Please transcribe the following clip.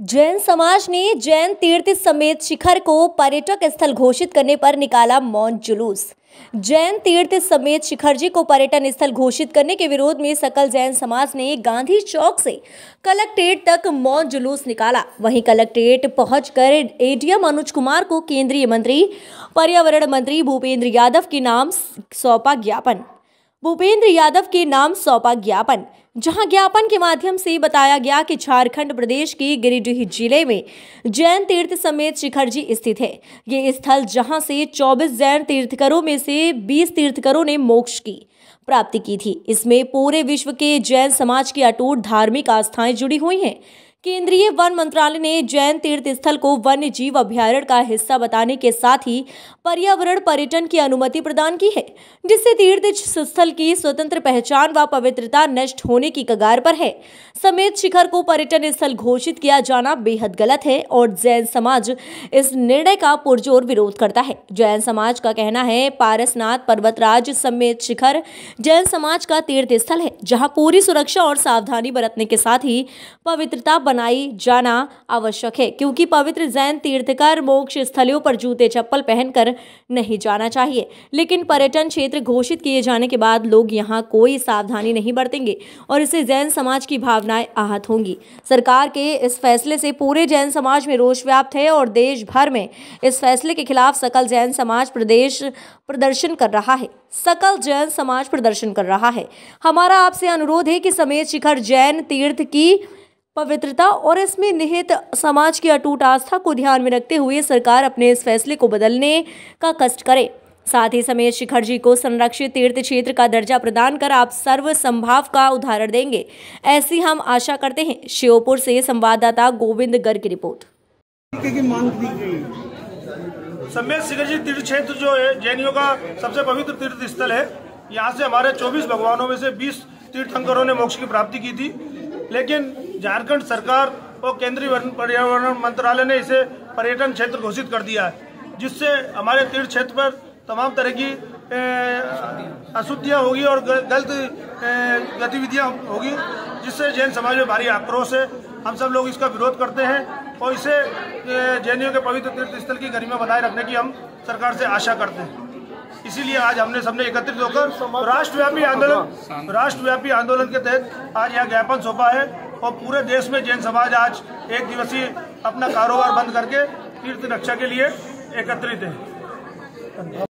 जैन समाज ने जैन तीर्थ समेत शिखर को पर्यटक स्थल घोषित करने पर निकाला मौन जुलूस जैन तीर्थ समेत शिखर जी को पर्यटन स्थल घोषित करने के विरोध में सकल जैन समाज ने गांधी चौक से कलेक्ट्रेट तक मौन जुलूस निकाला वहीं कलेक्ट्रेट पहुंचकर एडीएम अनुज कुमार को केंद्रीय मंत्री पर्यावरण मंत्री भूपेंद्र यादव के नाम सौंपा ज्ञापन भूपेंद्र यादव के नाम सौंपा ज्ञापन जहां ज्ञापन के माध्यम से बताया गया कि झारखंड प्रदेश के गिरिडीह जिले में जैन तीर्थ समेत शिखर जी स्थित है ये स्थल जहां से 24 जैन तीर्थकरों में से 20 तीर्थकरों ने मोक्ष की प्राप्ति की थी इसमें पूरे विश्व के जैन समाज की अटूट धार्मिक आस्थाएं जुड़ी हुई हैं केंद्रीय वन मंत्रालय ने जैन तीर्थ स्थल को वन्य जीव अभ्यारण्य का हिस्सा बताने के साथ ही पर्यावरण पर्यटन की अनुमति प्रदान की है जिससे तीर्थ स्थल की स्वतंत्र पहचान व पवित्रता नष्ट होने की कगार पर है समेत शिखर को पर्यटन स्थल घोषित किया जाना बेहद गलत है और जैन समाज इस निर्णय का पुरजोर विरोध करता है जैन समाज का कहना है पारसनाथ पर्वतराज समेत शिखर जैन समाज का तीर्थ स्थल है जहाँ पूरी सुरक्षा और सावधानी बरतने के साथ ही पवित्रता बनाई जाना आवश्यक है क्योंकि पवित्र जैन तीर्थकर मोक्ष स्थलों पर जूते चप्पल पहनकर नहीं जाना चाहिए लेकिन पर्यटन क्षेत्र घोषित किए जाने के बाद लोग यहाँ कोई सावधानी नहीं बरतेंगे और इससे जैन समाज की भावनाएं आहत होंगी सरकार के इस फैसले से पूरे जैन समाज में रोष व्याप्त है और देश भर में इस फैसले के खिलाफ सकल जैन समाज प्रदेश प्रदर्शन कर रहा है सकल जैन समाज प्रदर्शन कर रहा है हमारा आपसे अनुरोध है कि समेत शिखर जैन तीर्थ की पवित्रता और इसमें निहित समाज की अटूट आस्था को ध्यान में रखते हुए सरकार अपने इस फैसले को बदलने का कष्ट करे साथ ही समय शिखर जी को संरक्षित तीर्थ क्षेत्र का दर्जा प्रदान कर आप सर्व संभाव का उदाहरण देंगे ऐसी हम आशा करते हैं श्योपुर से संवाददाता गोविंद गर्ग की रिपोर्ट समेत शिखर जी तीर्थ क्षेत्र जो है जैनियों का सबसे पवित्र तीर्थ स्थल है यहाँ से हमारे 24 भगवानों में से 20 तीर्थंकरों ने मोक्ष की प्राप्ति की थी लेकिन झारखंड सरकार और केंद्रीय पर्यावरण मंत्रालय ने इसे पर्यटन क्षेत्र घोषित कर दिया है जिससे हमारे तीर्थ क्षेत्र पर तमाम तरह की अशुद्धियाँ होगी और गलत गतिविधियाँ होगी जिससे जैन समाज में भारी आक्रोश है हम सब लोग इसका विरोध करते हैं और इसे जैनियों के पवित्र तीर्थ स्थल की गरिमा बनाए रखने की हम सरकार से आशा करते हैं इसीलिए आज हमने सबने एकत्रित होकर राष्ट्रव्यापी आंदोलन राष्ट्रव्यापी आंदोलन के तहत आज यह ज्ञापन सौंपा है और पूरे देश में जैन समाज आज एक दिवसीय अपना कारोबार बंद करके तीर्थ रक्षा के लिए एकत्रित है